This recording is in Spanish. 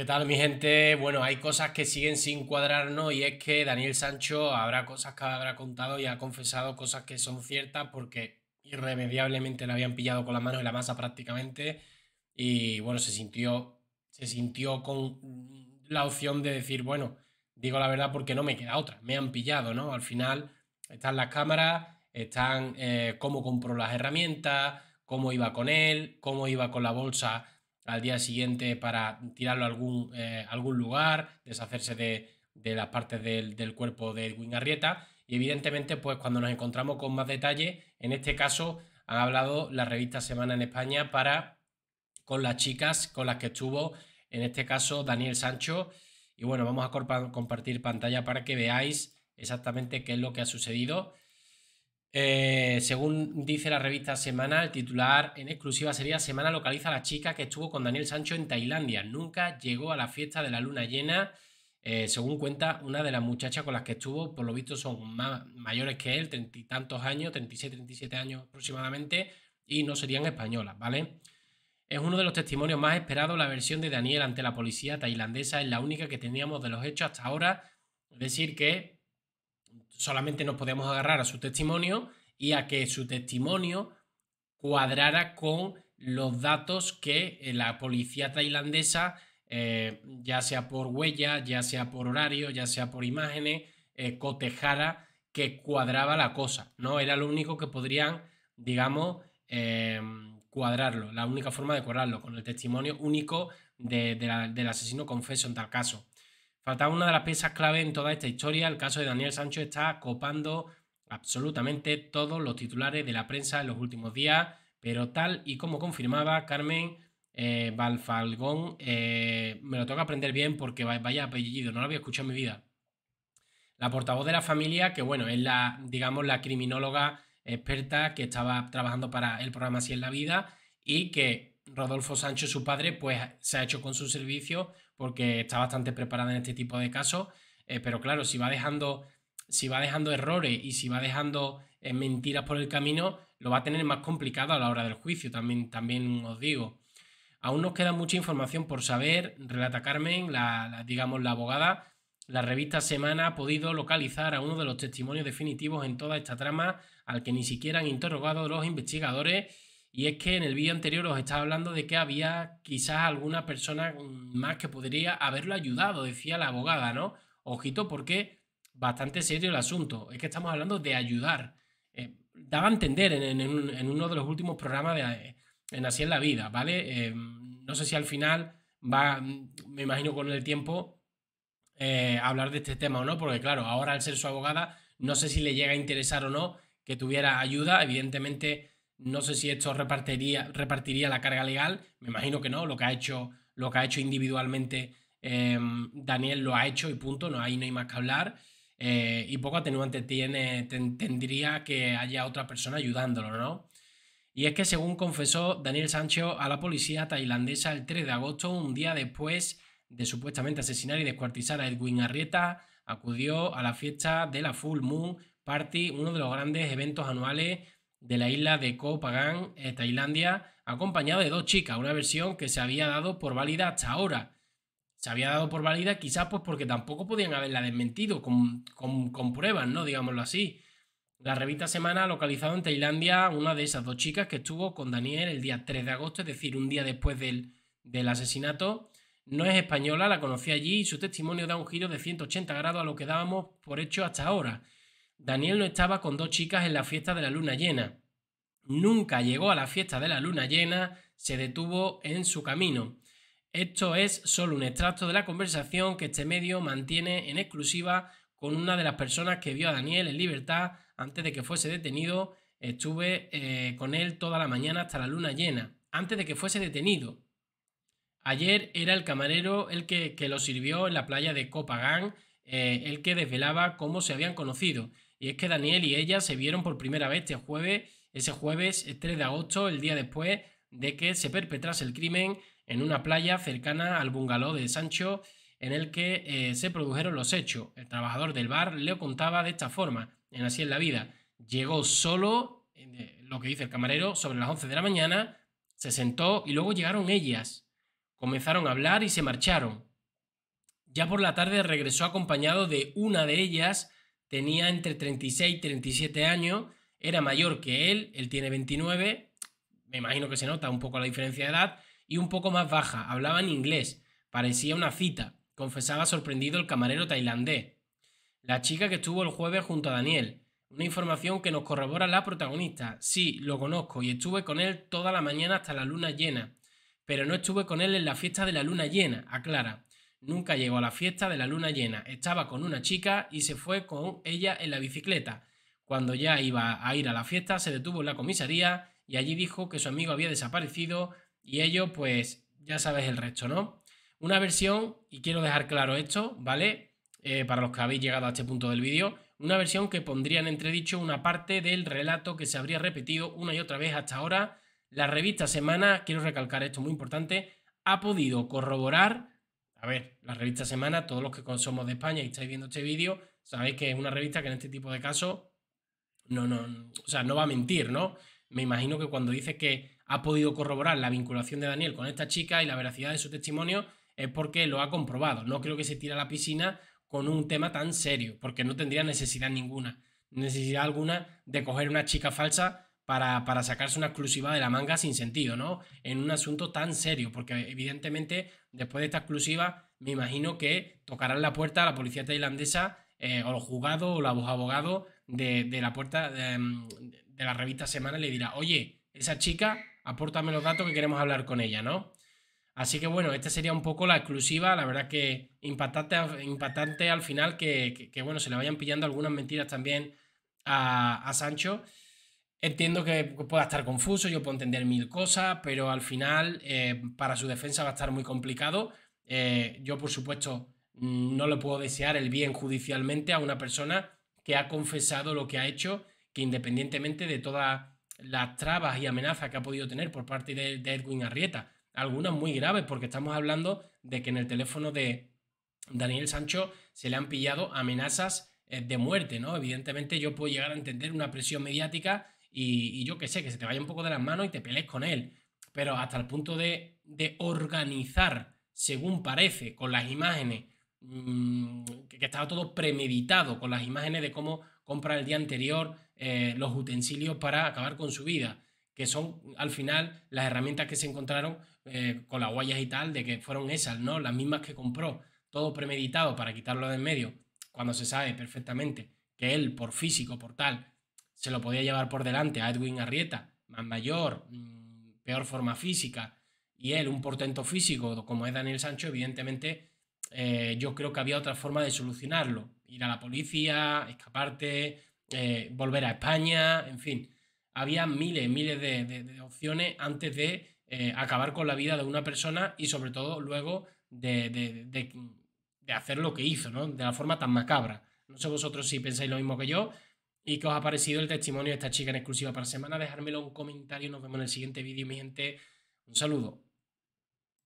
¿Qué tal mi gente? Bueno, hay cosas que siguen sin cuadrarnos y es que Daniel Sancho habrá cosas que habrá contado y ha confesado cosas que son ciertas porque irremediablemente la habían pillado con la mano en la masa prácticamente y bueno, se sintió, se sintió con la opción de decir, bueno, digo la verdad porque no me queda otra, me han pillado, ¿no? Al final están las cámaras, están eh, cómo compró las herramientas, cómo iba con él, cómo iba con la bolsa al día siguiente para tirarlo a algún, eh, algún lugar, deshacerse de, las partes del, cuerpo de Edwin Garrieta. Y evidentemente, pues cuando nos encontramos con más detalle, en este caso han hablado la revista Semana en España para con las chicas con las que estuvo, en este caso Daniel Sancho. Y bueno, vamos a compartir pantalla para que veáis exactamente qué es lo que ha sucedido. Eh, según dice la revista Semana, el titular en exclusiva sería Semana localiza a la chica que estuvo con Daniel Sancho en Tailandia. Nunca llegó a la fiesta de la luna llena. Eh, según cuenta una de las muchachas con las que estuvo, por lo visto son mayores que él, treinta y tantos años, 36, 37 años aproximadamente, y no serían españolas, ¿vale? Es uno de los testimonios más esperados. La versión de Daniel ante la policía tailandesa es la única que teníamos de los hechos hasta ahora. Es decir, que solamente nos podíamos agarrar a su testimonio y a que su testimonio cuadrara con los datos que eh, la policía tailandesa, eh, ya sea por huella, ya sea por horario, ya sea por imágenes, eh, cotejara que cuadraba la cosa, ¿no? Era lo único que podrían, digamos, em, cuadrarlo, la única forma de cuadrarlo, con el testimonio único del asesino confeso en tal caso. Faltaba una de las piezas clave en toda esta historia. El caso de Daniel Sancho está copando absolutamente todos los titulares de la prensa en los últimos días, pero tal y como confirmaba Carmen eh, Valfalgón eh, me lo toca aprender bien porque vaya apellido, no lo había escuchado en mi vida. La portavoz de la familia, que bueno, es la, digamos, la criminóloga experta que estaba trabajando para el programa Así es la vida y que Rodolfo Sánchez, su padre, pues se ha hecho con su servicio porque está bastante preparada en este tipo de casos. Eh, pero claro, si va dejando, si va dejando errores y si va dejando eh, mentiras por el camino, lo va a tener más complicado a la hora del juicio, también, también os digo. Aún nos queda mucha información por saber, relata Carmen, digamos la abogada. La revista Semana ha podido localizar a uno de los testimonios definitivos en toda esta trama, al que ni siquiera han interrogado los investigadores y es que en el vídeo anterior os estaba hablando de que había quizás alguna persona mm, más que podría haberlo ayudado, decía la abogada, ¿no? Ojito porque bastante serio el asunto. Es que estamos hablando de ayudar. Eh, daba a entender en, uno de los últimos programas de eh, en Así es la vida, ¿vale? Eh, no sé si al final va, mm, me imagino con el tiempo, hablar de este tema o no, porque claro, ahora al ser su abogada, no sé si le llega a interesar o no que tuviera ayuda. Evidentemente no sé si esto repartiría, repartiría la carga legal, me imagino que no, lo que ha hecho, lo que ha hecho individualmente em, Daniel lo ha hecho y punto, no, ahí no hay más que hablar. Eh, y poco atenuante tiene, tendría que haya otra persona ayudándolo, ¿no? Y es que según confesó Daniel Sánchez a la policía tailandesa el 3 de agosto, un día después de supuestamente asesinar y descuartizar a Edwin Arrieta, acudió a la fiesta de la Full Moon Party, uno de los grandes eventos anuales de la isla de Koh eh, Phangan, Tailandia, acompañada de dos chicas, una versión que se había dado por válida hasta ahora. Se había dado por válida quizás pues porque tampoco podían haberla desmentido con, pruebas, ¿no? Digámoslo así. La revista Semana ha localizado en Tailandia una de esas dos chicas que estuvo con Daniel el día 3 de agosto, es decir, un día después del, del asesinato. No es española, la conocí allí y su testimonio da un giro de 180 grados a lo que dábamos por hecho hasta ahora. Daniel no estaba con dos chicas en la fiesta de la luna llena. Nunca llegó a la fiesta de la luna llena, se detuvo en su camino. Esto es solo un extracto de la conversación que este medio mantiene en exclusiva con una de las personas que vio a Daniel en libertad antes de que fuese detenido. Estuve eh, con él toda la mañana hasta la luna llena, antes de que fuese detenido. Ayer era el camarero el que, lo sirvió en la playa de Copagán, eh, el que desvelaba cómo se habían conocido. Y es que Daniel y ella se vieron por primera vez este jueves, ese jueves 3 eh, de agosto, el día después de que se perpetrase el crimen en una playa cercana al bungalow de Sancho en el que eh, se produjeron los hechos. El trabajador del bar le contaba de esta forma, en Así es la vida. Llegó solo, eh, lo que dice el camarero, sobre las 11 de la mañana, se sentó y luego llegaron ellas. Comenzaron a hablar y se marcharon. Ya por la tarde regresó acompañado de una de ellas tenía entre 36 y 37 años, era mayor que él, él tiene 29, me imagino que se nota un poco la diferencia de edad, y un poco más baja, hablaba en inglés, parecía una cita, confesaba sorprendido el camarero tailandés. La chica que estuvo el jueves junto a Daniel, una información que nos corrobora la protagonista. Sí, lo conozco y estuve con él toda la mañana hasta la luna llena, pero no estuve con él en la fiesta de la luna llena, aclara. Nunca llegó a la fiesta de la luna llena. Estaba con una chica y se fue con ella en la bicicleta. Cuando ya iba a ir a la fiesta, se detuvo en la comisaría y allí dijo que su amigo había desaparecido y ello, pues, ya sabes el resto, ¿no? Una versión, y quiero dejar claro esto, ¿vale? Eh, para los que habéis llegado a este punto del vídeo, una versión que pondría en entredicho una parte del relato que se habría repetido una y otra vez hasta ahora. La revista Semana, quiero recalcar esto muy importante, ha podido corroborar a ver, la revista Semana, todos los que somos de España y estáis viendo este vídeo, sabéis que es una revista que en este tipo de casos no, no, o sea, no va a mentir, ¿no? Me imagino que cuando dice que ha podido corroborar la vinculación de Daniel con esta chica y la veracidad de su testimonio es porque lo ha comprobado. No creo que se tire a la piscina con un tema tan serio, porque no tendría necesidad ninguna, necesidad alguna de coger una chica falsa para, sacarse una exclusiva de la manga sin sentido, ¿no? En un asunto tan serio, porque evidentemente después de esta exclusiva me imagino que tocarán la puerta a la policía tailandesa eh, o el juzgado o el abogado de, de, la puerta de, em, la revista Semana y le dirá, oye, esa chica, apórtame los datos que queremos hablar con ella, ¿no? Así que bueno, esta sería un poco la exclusiva, la verdad que impactante, impactante al final que, bueno, se le vayan pillando algunas mentiras también a Sancho. Entiendo que pueda estar confuso, yo puedo entender mil cosas, pero al final eh, para su defensa va a estar muy complicado. Eh, yo, por supuesto, mm, no le puedo desear el bien judicialmente a una persona que ha confesado lo que ha hecho, que independientemente de todas las trabas y amenazas que ha podido tener por parte de, Edwin Arrieta, algunas muy graves, porque estamos hablando de que en el teléfono de Daniel Sancho se le han pillado amenazas eh, de muerte, ¿no? Evidentemente yo puedo llegar a entender una presión mediática y, yo qué sé, que se te vaya un poco de las manos y te pelees con él. Pero hasta el punto de, organizar, según parece, con las imágenes, mm, que, estaba todo premeditado, con las imágenes de cómo compra el día anterior eh, los utensilios para acabar con su vida que son al final las herramientas que se encontraron eh, con las huellas y tal, de que fueron esas, ¿no? Las mismas que compró, todo premeditado para quitarlo de en medio, cuando se sabe perfectamente que él, por físico, por tal, se lo podía llevar por delante a Edwin Arrieta, más mayor, mm, peor forma física, y él un portento físico como es Daniel Sancho, evidentemente eh, yo creo que había otra forma de solucionarlo. Ir a la policía, escaparte, eh, volver a España, en fin. Había miles, miles de, opciones antes de eh, acabar con la vida de una persona y sobre todo luego de, de hacer lo que hizo, ¿no? De la forma tan macabra. No sé vosotros si pensáis lo mismo que yo, y qué os ha parecido el testimonio de esta chica en exclusiva para semana. Dejármelo en un comentario. Nos vemos en el siguiente vídeo, mi gente. Un saludo.